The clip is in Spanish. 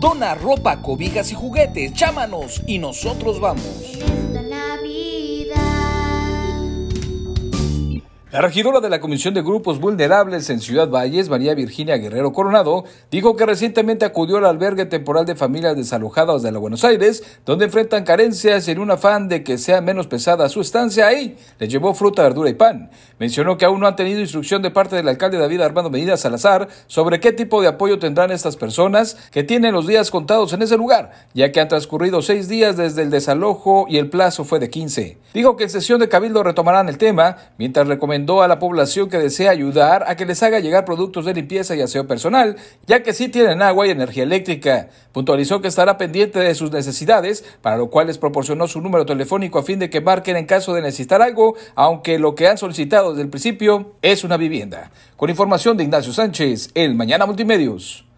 Dona ropa, cobijas y juguetes. Llámanos y nosotros vamos. La regidora de la Comisión de Grupos Vulnerables en Ciudad Valles, María Virginia Guerrero Coronado, dijo que recientemente acudió al albergue temporal de familias desalojadas de la Buenos Aires, donde enfrentan carencias en un afán de que sea menos pesada su estancia ahí, le llevó fruta, verdura y pan. Mencionó que aún no han tenido instrucción de parte del alcalde David Armando Medina Salazar sobre qué tipo de apoyo tendrán estas personas que tienen los días contados en ese lugar, ya que han transcurrido seis días desde el desalojo y el plazo fue de 15. Dijo que en sesión de Cabildo retomarán el tema, mientras recomendó recomendó a la población que desea ayudar a que les haga llegar productos de limpieza y aseo personal, ya que sí tienen agua y energía eléctrica. Puntualizó que estará pendiente de sus necesidades, para lo cual les proporcionó su número telefónico a fin de que marquen en caso de necesitar algo, aunque lo que han solicitado desde el principio es una vivienda. Con información de Ignacio Sánchez, el Mañana Multimedios.